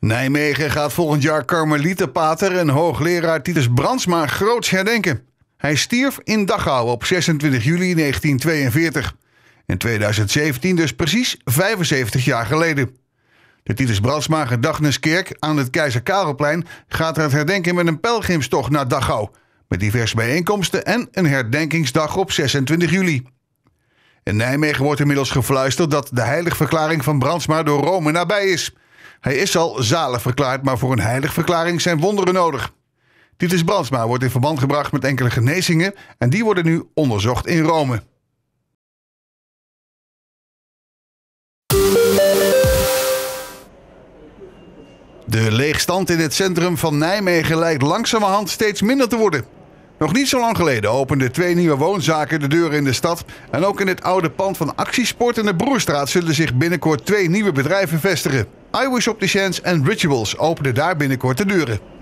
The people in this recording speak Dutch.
Nijmegen gaat volgend jaar karmeliterpater en hoogleraar Titus Brandsma groots herdenken. Hij stierf in Dachau op 26 juli 1942. In 2017 dus precies 75 jaar geleden. De Titus Brandsma Gedagniskerk aan het Keizer Karelplein gaat het herdenken met een pelgrimstocht naar Dachau. Met diverse bijeenkomsten en een herdenkingsdag op 26 juli. In Nijmegen wordt inmiddels gefluisterd dat de heiligverklaring van Brandsma door Rome nabij is... Hij is al zalig verklaard, maar voor een heiligverklaring verklaring zijn wonderen nodig. Titus Brandsma wordt in verband gebracht met enkele genezingen en die worden nu onderzocht in Rome. De leegstand in het centrum van Nijmegen lijkt langzamerhand steeds minder te worden. Nog niet zo lang geleden openden twee nieuwe woonzaken de deuren in de stad. En ook in het oude pand van Actiesport in de Broerstraat zullen zich binnenkort twee nieuwe bedrijven vestigen. I the Chance en Rituals openen daar binnenkort de deuren.